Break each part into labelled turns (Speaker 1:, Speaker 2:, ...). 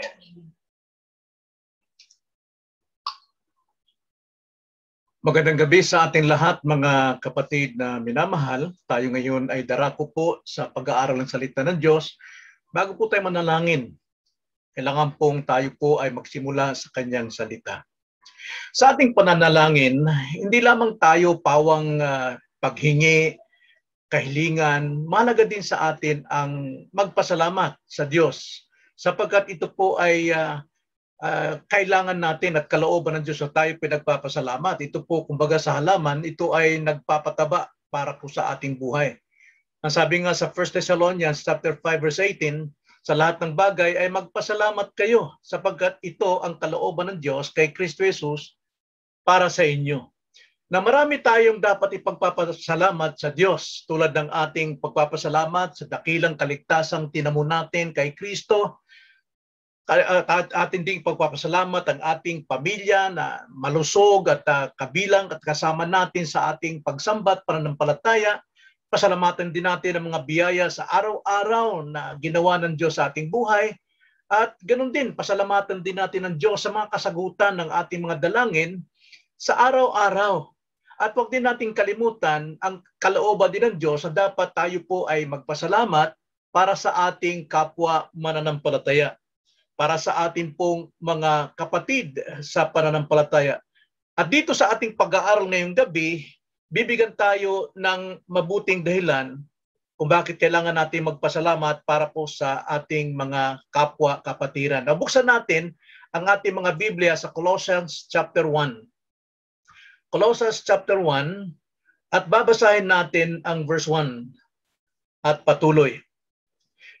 Speaker 1: happen. Magandang gabi sa atin lahat mga kapatid na minamahal. Tayo ngayon ay darako po sa pag-aaral ng salita ng Diyos. Bago po tayo manalangin, kailangan pong tayo po ay magsimula sa kanyang salita. Sa ating pananalangin, hindi lamang tayo pawang uh, paghingi, kahilingan, malaga din sa atin ang magpasalamat sa Diyos sapagkat ito po ay uh, uh, kailangan natin at kalooban ng Diyos na tayo pinagpapasalamat. Ito po, kumbaga sa halaman, ito ay nagpapataba para po sa ating buhay. Ang sabi nga sa 1 Thessalonians chapter 5 verse 18, sa lahat ng bagay ay magpasalamat kayo sapagkat ito ang kalooban ng Diyos kay Kristo Jesus para sa inyo. Na marami tayong dapat ipagpapasalamat sa Diyos tulad ng ating pagpapasalamat sa dakilang kaligtasang tinamo natin kay Kristo at atin ding pagpapasalamat ang ating pamilya na malusog at uh, kabilang at kasama natin sa ating pagsambat pananampalataya. Pasalamatan din natin ang mga biyaya sa araw-araw na ginawa ng Diyos sa ating buhay. At ganun din, pasalamatan din natin ng Diyos sa mga kasagutan ng ating mga dalangin sa araw-araw. At huwag din natin kalimutan ang kalooban din ng Diyos na dapat tayo po ay magpasalamat para sa ating kapwa mananampalataya para sa ating pong mga kapatid sa pananampalataya. At dito sa ating pag-aaral ngayong gabi, bibigyan tayo ng mabuting dahilan kung bakit kailangan natin magpasalamat para po sa ating mga kapwa kapatiran. Nabuksan natin ang ating mga Biblia sa Colossians chapter 1. Colossians chapter 1 at babasahin natin ang verse 1 at patuloy.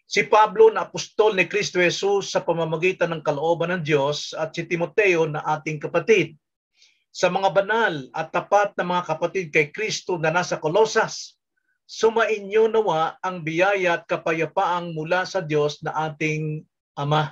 Speaker 1: Si Pablo na apostol ni Kristo Jesus sa pamamagitan ng kalooban ng Diyos at si Timoteo na ating kapatid. Sa mga banal at tapat na mga kapatid kay Kristo na nasa Kolosas, sumainyo nawa ang biyaya at kapayapaang mula sa Diyos na ating Ama.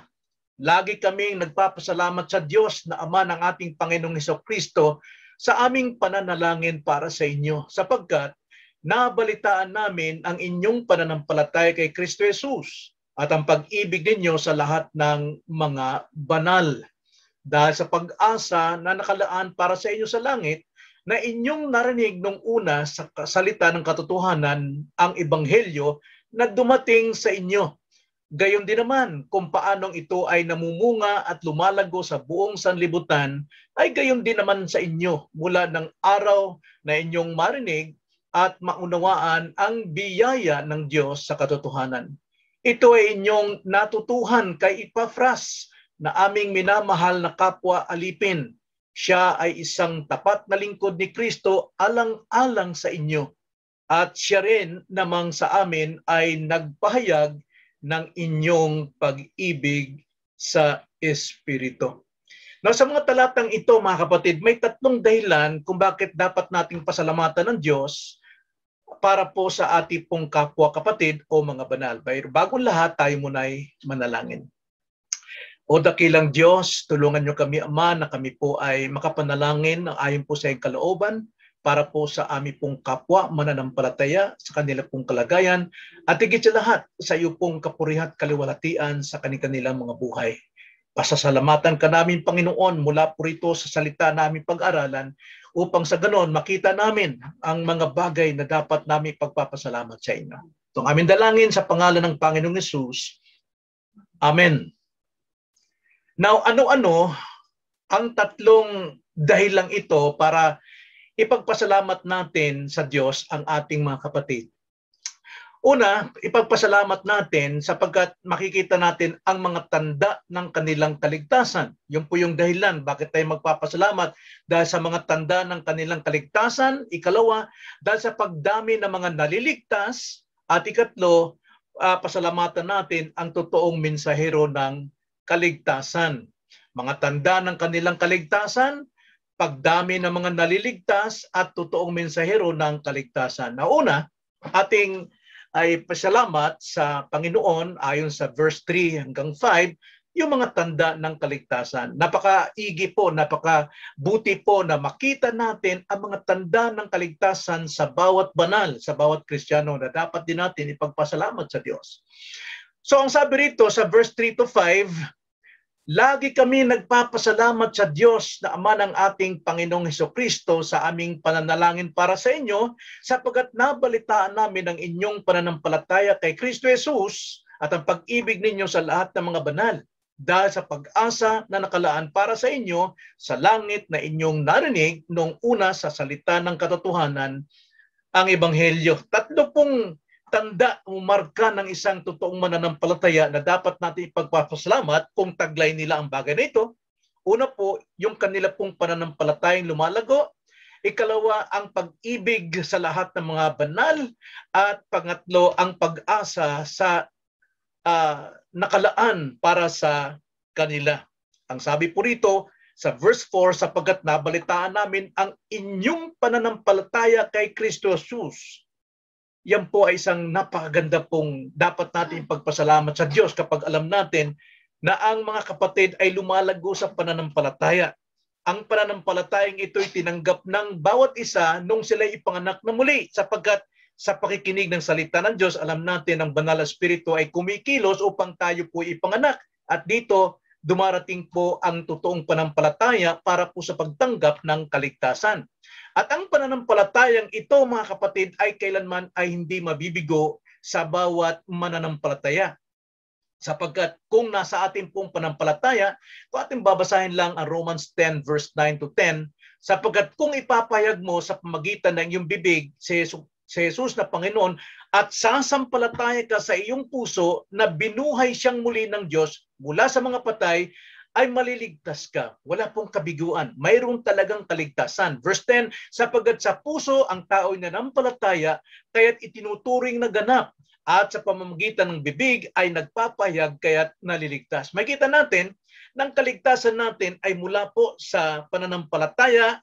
Speaker 1: Lagi kaming nagpapasalamat sa Diyos na Ama ng ating Panginoong Heso Kristo sa aming pananalangin para sa inyo sapagkat nabalitaan namin ang inyong pananampalataya kay Kristo Jesus at ang pag-ibig ninyo sa lahat ng mga banal. Dahil sa pag-asa na nakalaan para sa inyo sa langit, na inyong narinig nung una sa salita ng katotohanan ang ebanghelyo na dumating sa inyo. Gayon din naman kung paanong ito ay namumunga at lumalago sa buong sanlibutan ay gayon din naman sa inyo mula ng araw na inyong marinig at maunawaan ang biyaya ng Diyos sa katotohanan. Ito ay inyong natutuhan kay Ipafras na aming minamahal na kapwa alipin. Siya ay isang tapat na lingkod ni Kristo alang-alang sa inyo. At siya rin namang sa amin ay nagpahayag ng inyong pag-ibig sa Espiritu. Now, sa mga talatang ito, mga kapatid, may tatlong dahilan kung bakit dapat nating pasalamatan ng Diyos para po sa ating pong kapwa kapatid o mga banal. Pero bago lahat, tayo muna ay manalangin. O dakilang Diyos, tulungan niyo kami, Ama, na kami po ay makapanalangin ng ayon po sa iyong kalooban para po sa amin pong kapwa mananampalataya sa kanila pong kalagayan at higit sa lahat sa iyo pong kapurihat kaliwalatian sa kanilang mga buhay. Pasasalamatan ka namin, Panginoon, mula po rito sa salita namin pag-aralan upang sa ganon makita namin ang mga bagay na dapat namin pagpapasalamat sa inyo. Itong aming dalangin sa pangalan ng Panginoong Yesus. Amen. Now, ano-ano ang tatlong dahilang ito para ipagpasalamat natin sa Diyos ang ating mga kapatid? Una, ipagpasalamat natin sapagkat makikita natin ang mga tanda ng kanilang kaligtasan. Yun po yung dahilan bakit tayo magpapasalamat dahil sa mga tanda ng kanilang kaligtasan. Ikalawa, dahil sa pagdami ng mga naliligtas. At ikatlo, uh, pasalamatan natin ang totoong mensahero ng kaligtasan. Mga tanda ng kanilang kaligtasan, pagdami ng mga naliligtas at totoong mensahero ng kaligtasan. Na ating ay pasalamat sa Panginoon ayon sa verse 3 hanggang 5 yung mga tanda ng kaligtasan. Napakaigi po, napaka-buti po na makita natin ang mga tanda ng kaligtasan sa bawat banal, sa bawat Kristiyano na dapat din natin ipagpasalamat sa Diyos. So ang sabi rito sa verse 3 to 5, Lagi kami nagpapasalamat sa Diyos na Ama ng ating Panginoong Heso Kristo sa aming pananalangin para sa inyo sapagat nabalitaan namin ang inyong pananampalataya kay Kristo Jesus at ang pag-ibig ninyo sa lahat ng mga banal dahil sa pag-asa na nakalaan para sa inyo sa langit na inyong narinig noong una sa salita ng katotohanan ang Ebanghelyo. Tatlo pong tanda o marka ng isang totoong mananampalataya na dapat natin ipagpapasalamat kung taglay nila ang bagay na ito. Una po, yung kanila pong pananampalatayang lumalago. Ikalawa, ang pag-ibig sa lahat ng mga banal. At pangatlo, ang pag-asa sa uh, nakalaan para sa kanila. Ang sabi po rito sa verse 4, sapagkat nabalitaan namin ang inyong pananampalataya kay Kristo Jesus yan po ay isang napakaganda pong dapat natin pagpasalamat sa Diyos kapag alam natin na ang mga kapatid ay lumalago sa pananampalataya. Ang pananampalatayang ito ay tinanggap ng bawat isa nung sila ipanganak na muli sapagkat sa pakikinig ng salita ng Diyos, alam natin ang banal na espiritu ay kumikilos upang tayo po ipanganak. At dito, dumarating po ang totoong panampalataya para po sa pagtanggap ng kaligtasan. At ang pananampalatayang ito mga kapatid ay kailanman ay hindi mabibigo sa bawat mananampalataya. Sapagkat kung nasa atin pong panampalataya, kung ating babasahin lang ang Romans 10 verse 9 to 10, sapagkat kung ipapayag mo sa pamagitan ng iyong bibig si Jesus si Jesus na Panginoon at sasampalataya ka sa iyong puso na binuhay siyang muli ng Diyos mula sa mga patay, ay maliligtas ka. Wala pong kabiguan. Mayroon talagang kaligtasan. Verse 10, sapagat sa puso ang tao'y nanampalataya, kaya't itinuturing na ganap. At sa pamamagitan ng bibig ay nagpapayag kaya't naliligtas. Makita natin, ng kaligtasan natin ay mula po sa pananampalataya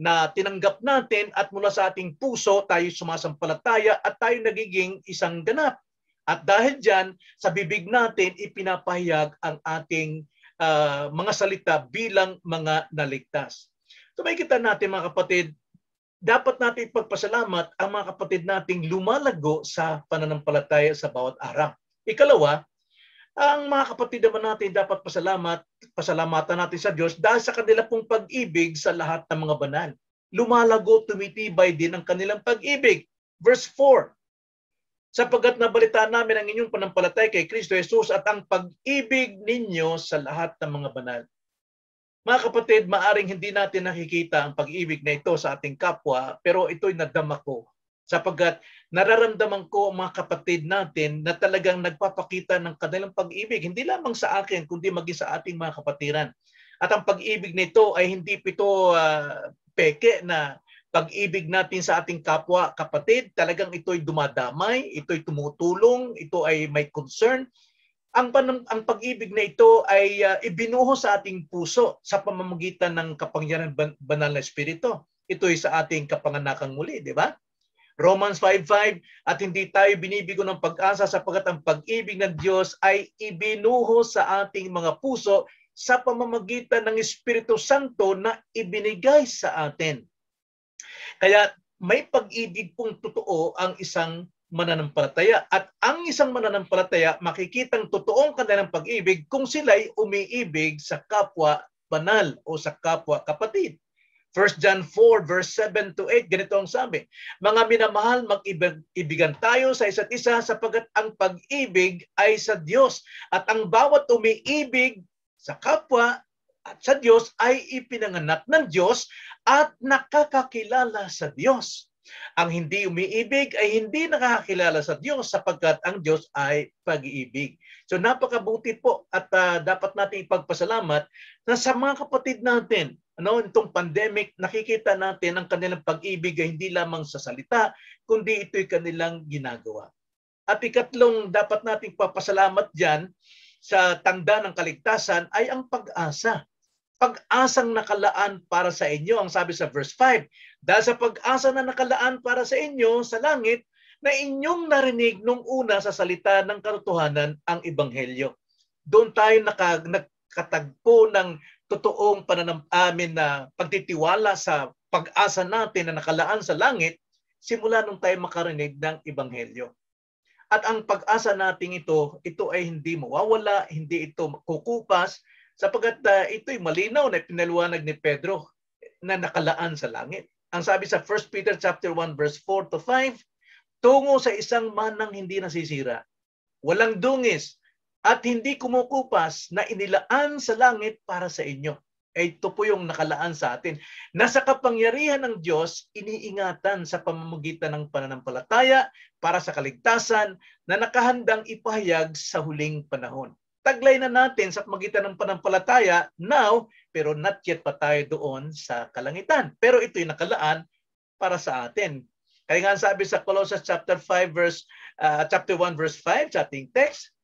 Speaker 1: na tinanggap natin at mula sa ating puso tayo sumasampalataya at tayo nagiging isang ganap. At dahil dyan, sa bibig natin ipinapahayag ang ating uh, mga salita bilang mga naligtas. So makikita natin mga kapatid, dapat natin ipagpasalamat ang mga kapatid nating lumalago sa pananampalataya sa bawat araw. Ikalawa, ang mga kapatid naman natin dapat pasalamat, pasalamatan natin sa Diyos dahil sa kanila pong pag-ibig sa lahat ng mga banal. Lumalago, tumitibay din ang kanilang pag-ibig. Verse 4, Sapagat nabalitaan namin ang inyong panampalatay kay Kristo Jesus at ang pag-ibig ninyo sa lahat ng mga banal. Mga kapatid, maaring hindi natin nakikita ang pag-ibig na ito sa ating kapwa, pero ito'y nadama ko Sapagkat nararamdaman ko ang mga kapatid natin na talagang nagpapakita ng kanilang pag-ibig, hindi lamang sa akin, kundi maging sa ating mga kapatiran. At ang pag-ibig nito ay hindi pito uh, peke na pag-ibig natin sa ating kapwa kapatid, talagang ito'y dumadamay, ito'y tumutulong, ito ay may concern. Ang, panang, ang pag-ibig na ito ay uh, ah, ibinuho sa ating puso sa pamamagitan ng kapangyarihan ban- banal na espiritu. Ito'y sa ating kapanganakang muli, di ba? Romans 5.5, at hindi tayo binibigo ng pag-asa sapagat ang pag-ibig ng Diyos ay ibinuho sa ating mga puso sa pamamagitan ng Espiritu Santo na ibinigay sa atin. Kaya may pag-ibig pong totoo ang isang mananampalataya. At ang isang mananampalataya, makikitang totoong kanilang pag-ibig kung sila'y umiibig sa kapwa banal o sa kapwa kapatid. 1 John 4 verse 7 to 8, ganito ang sabi. Mga minamahal, mag-ibigan tayo sa isa't isa sapagat ang pag-ibig ay sa Diyos. At ang bawat umiibig sa kapwa at sa Diyos ay ipinanganak ng Diyos at nakakakilala sa Diyos. Ang hindi umiibig ay hindi nakakakilala sa Diyos sapagkat ang Diyos ay pag-ibig. So napakabuti po at uh, dapat natin ipagpasalamat na sa mga kapatid natin ano, itong pandemic, nakikita natin ang kanilang pag-ibig ay hindi lamang sa salita, kundi ito'y kanilang ginagawa. At ikatlong dapat nating papasalamat dyan sa tanda ng kaligtasan ay ang pag-asa. Pag-asang nakalaan para sa inyo, ang sabi sa verse 5. Dahil sa pag-asa na nakalaan para sa inyo sa langit, na inyong narinig nung una sa salita ng katotohanan ang ebanghelyo. Doon tayo naka, nag, katagpo ng totoong pananam na pagtitiwala sa pag-asa natin na nakalaan sa langit simula nung tayo makarinig ng Ebanghelyo. At ang pag-asa nating ito, ito ay hindi mawawala, hindi ito kukupas, sapagat uh, ito'y malinaw na pinaliwanag ni Pedro na nakalaan sa langit. Ang sabi sa 1 Peter chapter 1 verse 4 to 5, tungo sa isang manang hindi nasisira, walang dungis, at hindi kumukupas na inilaan sa langit para sa inyo. Eh, ito po yung nakalaan sa atin. Nasa kapangyarihan ng Diyos, iniingatan sa pamamagitan ng pananampalataya para sa kaligtasan na nakahandang ipahayag sa huling panahon. Taglay na natin sa pamagitan ng pananampalataya now, pero not yet pa tayo doon sa kalangitan. Pero ito ito'y nakalaan para sa atin. Kaya nga sabi sa Colossians chapter 5 verse uh, chapter 1 verse 5 chatting text,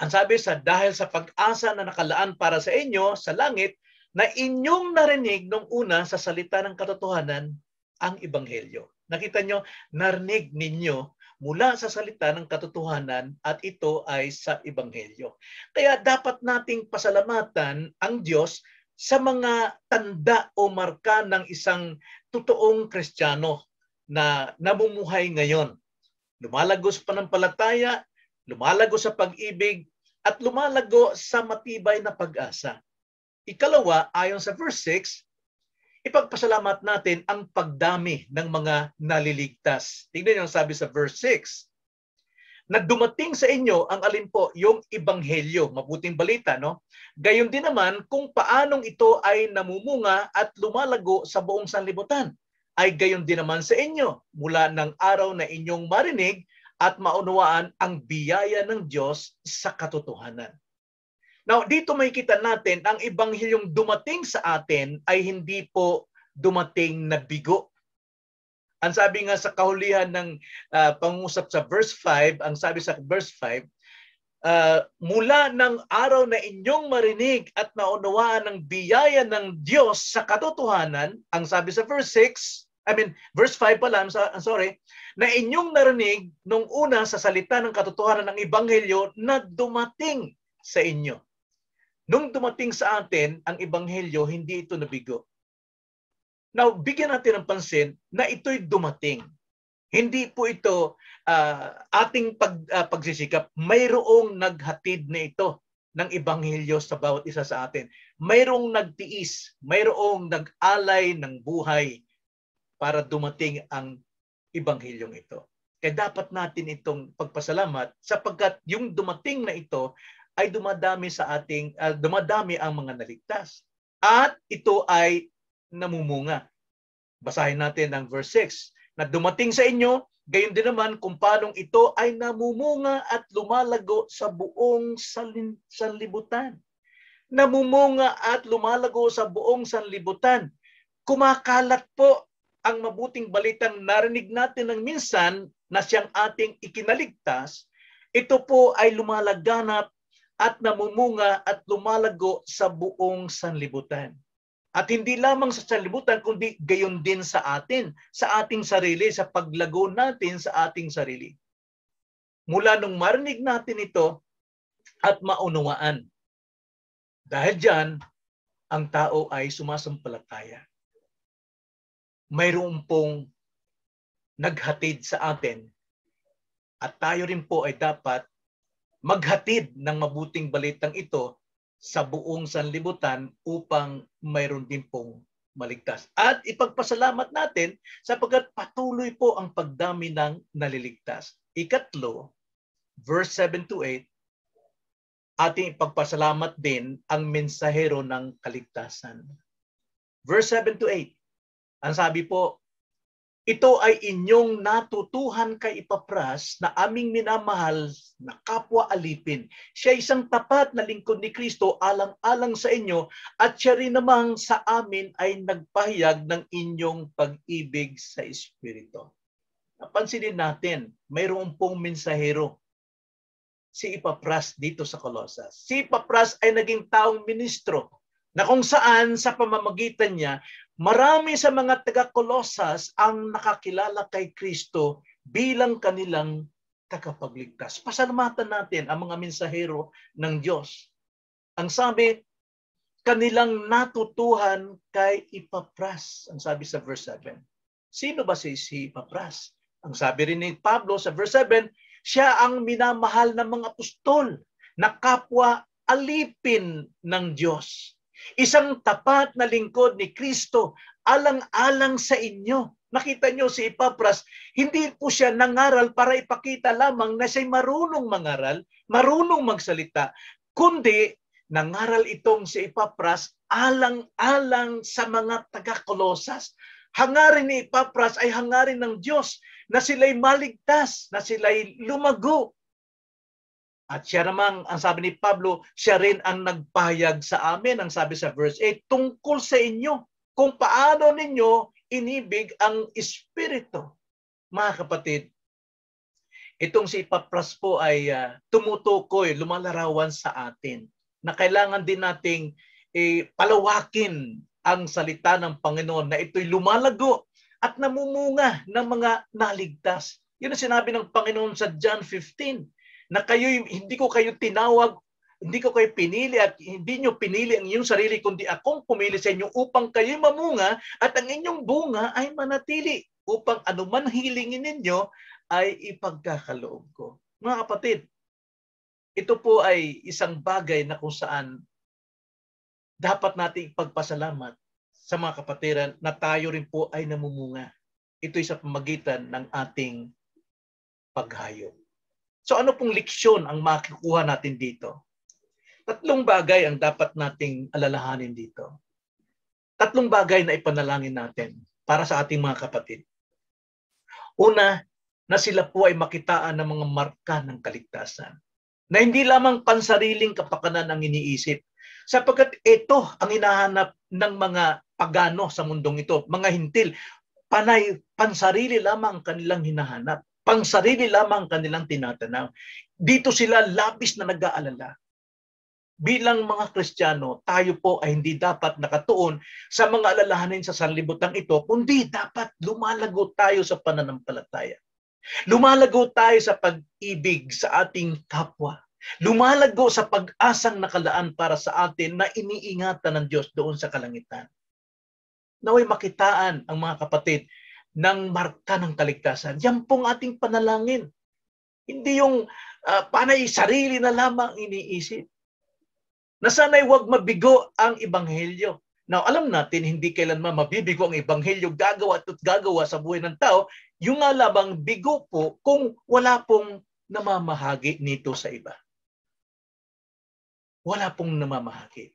Speaker 1: ang sabi sa dahil sa pag-asa na nakalaan para sa inyo sa langit na inyong narinig nung una sa salita ng katotohanan ang ebanghelyo. Nakita nyo, narinig ninyo mula sa salita ng katotohanan at ito ay sa ebanghelyo. Kaya dapat nating pasalamatan ang Diyos sa mga tanda o marka ng isang totoong Kristiyano na namumuhay ngayon. Lumalagos pa sa palataya, lumalago sa pag-ibig, at lumalago sa matibay na pag-asa. Ikalawa, ayon sa verse 6, ipagpasalamat natin ang pagdami ng mga naliligtas. Tingnan niyo ang sabi sa verse 6. Nagdumating sa inyo ang alin po, yung ibanghelyo, mabuting balita, no? Gayon din naman kung paanong ito ay namumunga at lumalago sa buong sanlibutan. Ay gayon din naman sa inyo mula ng araw na inyong marinig at maunawaan ang biyaya ng Diyos sa katotohanan. Now, dito makikita natin ang ebanghelyong dumating sa atin ay hindi po dumating na bigo. Ang sabi nga sa kahulihan ng uh, pangusap sa verse 5, ang sabi sa verse 5, uh, ah, mula ng araw na inyong marinig at naunawaan ang biyaya ng Diyos sa katotohanan, ang sabi sa verse 6, I mean, verse 5 pa lang, so, I'm ah, sorry, na inyong narinig nung una sa salita ng katotohanan ng Ebanghelyo na dumating sa inyo. Nung dumating sa atin ang Ebanghelyo, hindi ito nabigo. Now, bigyan natin ng pansin na ito'y dumating. Hindi po ito uh, ating pag, uh, pagsisikap. Mayroong naghatid na ito ng ebanghelyo sa bawat isa sa atin. Mayroong nagtiis, mayroong nag-alay ng buhay para dumating ang ibanghelyong ito. Kaya dapat natin itong pagpasalamat sapagkat yung dumating na ito ay dumadami sa ating uh, dumadami ang mga naligtas at ito ay namumunga. Basahin natin ang verse 6 na dumating sa inyo gayon din naman kung paanong ito ay namumunga at lumalago sa buong salin, sanlibutan. Namumunga at lumalago sa buong sanlibutan. Kumakalat po ang mabuting balitang narinig natin ng minsan na siyang ating ikinaligtas, ito po ay lumalaganap at namumunga at lumalago sa buong sanlibutan. At hindi lamang sa sanlibutan, kundi gayon din sa atin, sa ating sarili, sa paglago natin sa ating sarili. Mula nung marinig natin ito at maunawaan. Dahil dyan, ang tao ay sumasampalataya mayroon pong naghatid sa atin at tayo rin po ay dapat maghatid ng mabuting balitang ito sa buong sanlibutan upang mayroon din pong maligtas. At ipagpasalamat natin sapagkat patuloy po ang pagdami ng naliligtas. Ikatlo, verse 7 to 8, ating ipagpasalamat din ang mensahero ng kaligtasan. Verse 7 to 8, ang sabi po, ito ay inyong natutuhan kay Ipapras na aming minamahal na kapwa alipin. Siya isang tapat na lingkod ni Kristo alang-alang sa inyo at siya rin namang sa amin ay nagpahayag ng inyong pag-ibig sa Espiritu. Napansinin natin, mayroon pong mensahero si Ipapras dito sa Colossus. Si Ipapras ay naging taong ministro na kung saan sa pamamagitan niya Marami sa mga taga-Colosas ang nakakilala kay Kristo bilang kanilang tagapagligtas. Pasalamatan natin ang mga mensahero ng Diyos. Ang sabi, kanilang natutuhan kay Ipapras. Ang sabi sa verse 7. Sino ba si, si Ipapras? Ang sabi rin ni Pablo sa verse 7, siya ang minamahal ng mga apostol na kapwa alipin ng Diyos. Isang tapat na lingkod ni Kristo alang-alang sa inyo. Nakita nyo si Epaphras, hindi po siya nangaral para ipakita lamang na siya'y marunong mangaral, marunong magsalita, kundi nangaral itong si Epaphras alang-alang sa mga taga-Kolosas. Hangarin ni Epaphras ay hangarin ng Diyos na sila'y maligtas, na sila'y lumago, at siya namang, ang sabi ni Pablo, siya rin ang nagpahayag sa amin, ang sabi sa verse 8, tungkol sa inyo, kung paano ninyo inibig ang Espiritu. Mga kapatid, itong si Epapras po ay uh, tumutukoy, lumalarawan sa atin na kailangan din nating eh, palawakin ang salita ng Panginoon na ito'y lumalago at namumunga ng mga naligtas. Yun ang sinabi ng Panginoon sa John 15 na kayo hindi ko kayo tinawag, hindi ko kayo pinili at hindi nyo pinili ang inyong sarili kundi akong pumili sa inyo upang kayo mamunga at ang inyong bunga ay manatili upang anuman hilingin ninyo ay ipagkakaloob ko. Mga kapatid, ito po ay isang bagay na kung saan dapat nating ipagpasalamat sa mga kapatiran na tayo rin po ay namumunga. Ito ay sa pamagitan ng ating paghayop. So ano pong leksyon ang makikuha natin dito? Tatlong bagay ang dapat nating alalahanin dito. Tatlong bagay na ipanalangin natin para sa ating mga kapatid. Una, na sila po ay makitaan ng mga marka ng kaligtasan. Na hindi lamang pansariling kapakanan ang iniisip, sapagkat ito ang hinahanap ng mga pagano sa mundong ito, mga hintil, panay, pansarili lamang ang kanilang hinahanap pang sarili lamang kanilang tinatanaw. Dito sila labis na nag-aalala. Bilang mga Kristiyano, tayo po ay hindi dapat nakatuon sa mga alalahanin sa sanlibutan ito, kundi dapat lumalago tayo sa pananampalataya. Lumalago tayo sa pag-ibig sa ating kapwa. Lumalago sa pag-asang nakalaan para sa atin na iniingatan ng Diyos doon sa kalangitan. Naway makitaan ang mga kapatid ng marka ng kaligtasan. Yan pong ating panalangin. Hindi yung uh, panay sarili na lamang iniisip. Nasanay sana'y huwag mabigo ang ebanghelyo. Now, alam natin, hindi kailanman mabibigo ang ebanghelyo gagawa at gagawa sa buhay ng tao. Yung nga labang bigo po kung wala pong namamahagi nito sa iba. Wala pong namamahagi.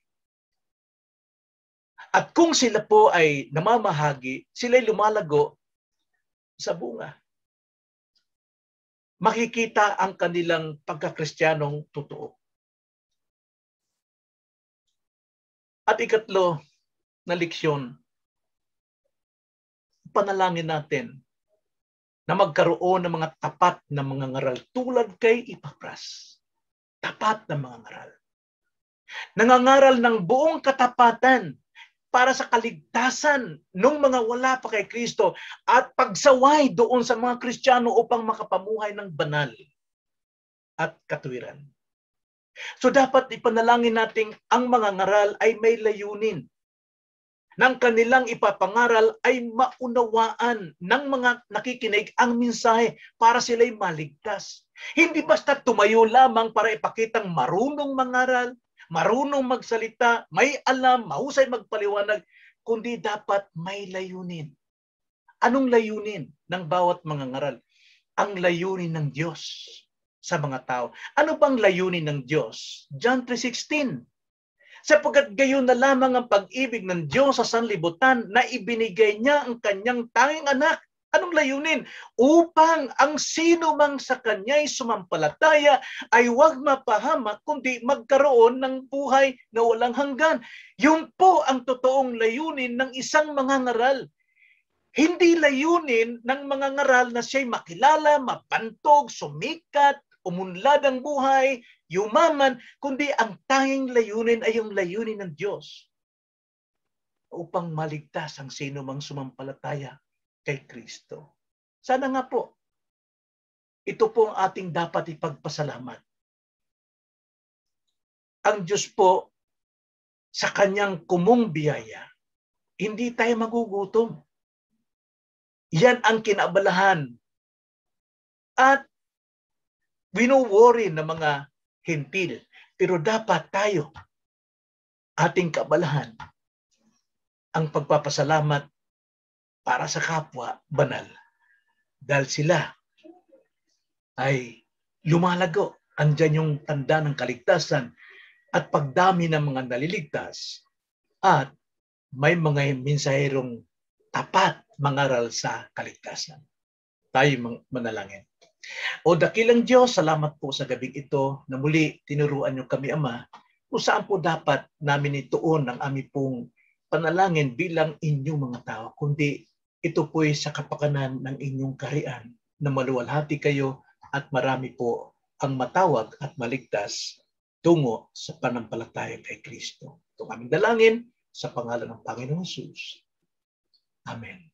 Speaker 1: At kung sila po ay namamahagi, sila ay lumalago sa bunga. Makikita ang kanilang pagkakristyanong totoo. At ikatlo na leksyon, panalangin natin na magkaroon ng mga tapat na mga ngaral tulad kay Ipapras. Tapat na mga ngaral. Nangangaral ng buong katapatan para sa kaligtasan ng mga wala pa kay Kristo at pagsaway doon sa mga Kristiyano upang makapamuhay ng banal at katuwiran. So dapat ipanalangin natin ang mga ngaral ay may layunin ng kanilang ipapangaral ay maunawaan ng mga nakikinig ang mensahe para sila'y maligtas. Hindi basta tumayo lamang para ipakitang marunong mangaral, marunong magsalita, may alam, mahusay magpaliwanag, kundi dapat may layunin. Anong layunin ng bawat mga ngaral? Ang layunin ng Diyos sa mga tao. Ano bang layunin ng Diyos? John 3.16 Sapagkat gayon na lamang ang pag-ibig ng Diyos sa sanlibutan na ibinigay niya ang kanyang tanging anak Anong layunin? Upang ang sino mang sa kanya'y sumampalataya ay huwag mapahamak kundi magkaroon ng buhay na walang hanggan. Yun po ang totoong layunin ng isang mangangaral. Hindi layunin ng mangangaral na siya'y makilala, mapantog, sumikat, umunlad ang buhay, yumaman, kundi ang tanging layunin ay yung layunin ng Diyos upang maligtas ang sino mang sumampalataya kay Kristo. Sana nga po, ito po ang ating dapat ipagpasalamat. Ang Diyos po, sa kanyang kumong biyaya, hindi tayo magugutom. Yan ang kinabalahan. At we no worry ng mga hintil. Pero dapat tayo, ating kabalahan, ang pagpapasalamat para sa kapwa banal dahil sila ay lumalago. Andiyan yung tanda ng kaligtasan at pagdami ng mga naliligtas at may mga mensaherong tapat mangaral sa kaligtasan. Tayo manalangin. O dakilang Diyos, salamat po sa gabing ito na muli tinuruan niyo kami, Ama, kung saan po dapat namin ituon ang aming pong panalangin bilang inyong mga tao, kundi ito po ay sa kapakanan ng inyong kaharian na maluwalhati kayo at marami po ang matawag at maligtas tungo sa panampalataya kay Kristo. Ito kami dalangin sa pangalan ng Panginoong Jesus. Amen.